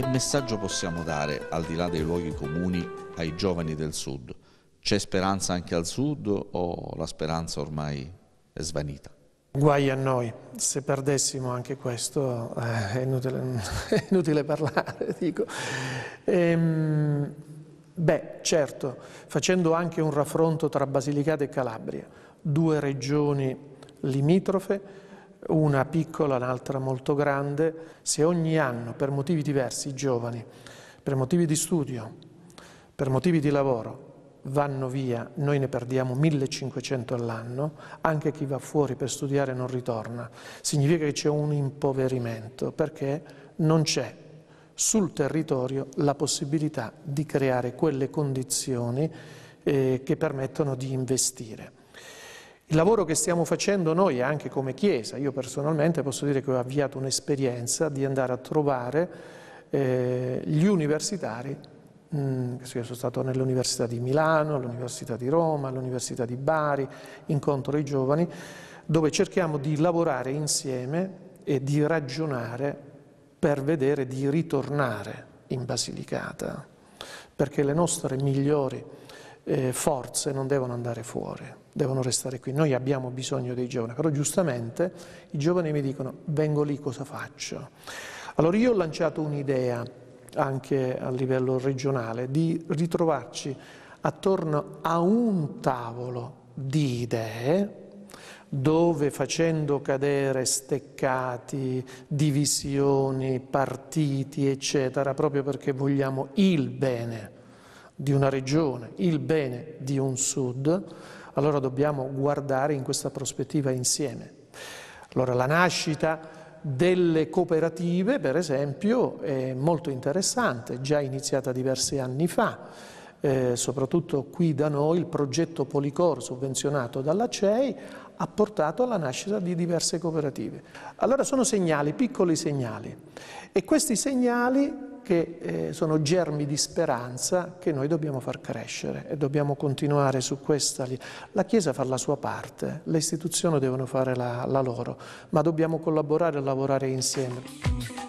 Che messaggio possiamo dare, al di là dei luoghi comuni, ai giovani del Sud? C'è speranza anche al Sud o la speranza ormai è svanita? Guai a noi, se perdessimo anche questo eh, è, inutile, è, inutile, parlare, dico. Ehm, beh, certo, facendo anche un raffronto tra Basilicata e Calabria, due regioni limitrofe, una piccola, un'altra molto grande, se ogni anno per motivi diversi i giovani, per motivi di studio, per motivi di lavoro, vanno via, noi ne perdiamo 1500 all'anno, anche chi va fuori per studiare non ritorna, significa che c'è un impoverimento perché non c'è sul territorio la possibilità di creare quelle condizioni eh, che permettono di investire. Il lavoro che stiamo facendo noi anche come Chiesa, io personalmente posso dire che ho avviato un'esperienza di andare a trovare eh, gli universitari, mh, mm, io sono stato nell'Università di Milano, all'Università di Roma, all'Università di Bari, incontro i giovani, dove cerchiamo di lavorare insieme e di ragionare per vedere di ritornare in Basilicata, perché le nostre migliori eh, forze non devono andare fuori, devono restare qui. Noi abbiamo bisogno dei giovani, però giustamente i giovani mi dicono vengo lì, cosa faccio? Allora io ho lanciato un'idea anche a livello regionale di ritrovarci attorno a un tavolo di idee dove facendo cadere steccati, divisioni, partiti, eccetera, proprio perché vogliamo il bene di una regione, il bene di un Sud, allora dobbiamo guardare in questa prospettiva insieme. Allora la nascita delle cooperative, per esempio, è molto interessante, già iniziata diversi anni fa. Eh, soprattutto qui da noi il progetto Policor sovvenzionato dalla CEI ha portato alla nascita di diverse cooperative. Allora sono segnali, piccoli segnali e questi segnali che eh, sono germi di speranza che noi dobbiamo far crescere e dobbiamo continuare su questa linea. La Chiesa fa la sua parte, le istituzioni devono fare la, la loro, ma dobbiamo collaborare e lavorare insieme.